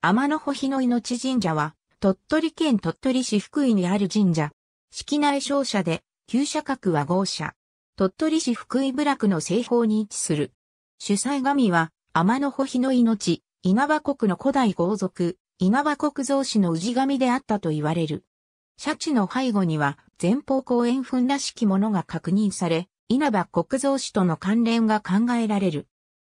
天の保日の命神社は、鳥取県鳥取市福井にある神社。式内商社で、旧社格は豪社。鳥取市福井部落の西方に位置する。主催神は、天の保日の命、稲葉国の古代豪族、稲葉国造氏の氏神であったと言われる。社地の背後には、前方後円墳らしきものが確認され、稲葉国造氏との関連が考えられる。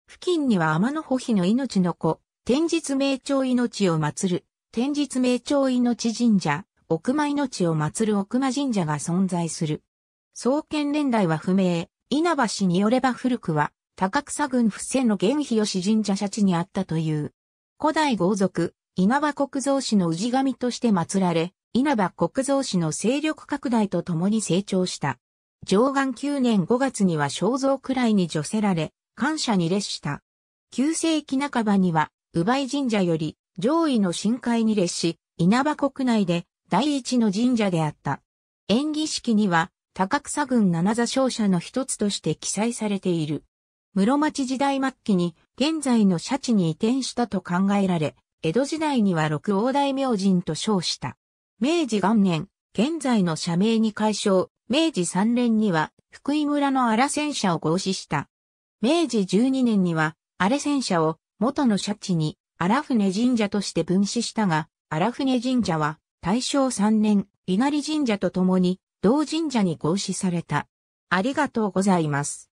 付近には天の保日の命の子、天日名鳥命を祀る、天日名鳥命神社、奥間命を祀る奥間神社が存在する。創建年代は不明、稲葉氏によれば古くは、高草郡伏線の玄日吉神社社地にあったという。古代豪族、稲葉国造氏の氏神として祀られ、稲葉国造氏の勢力拡大とともに成長した。上岸9年5月には肖像くらいに除せられ、感謝に列した。旧世紀半ばには、ウバイ神社より上位の深海に列し、稲葉国内で第一の神社であった。演技式には、高草郡七座商社の一つとして記載されている。室町時代末期に現在の社地に移転したと考えられ、江戸時代には六王大明神と称した。明治元年、現在の社名に改称、明治三年には福井村の荒戦車を合祀した。明治十二年には荒戦車を元の社地に荒船神社として分子したが、荒船神社は大正3年、稲荷神社と共に同神社に合祀された。ありがとうございます。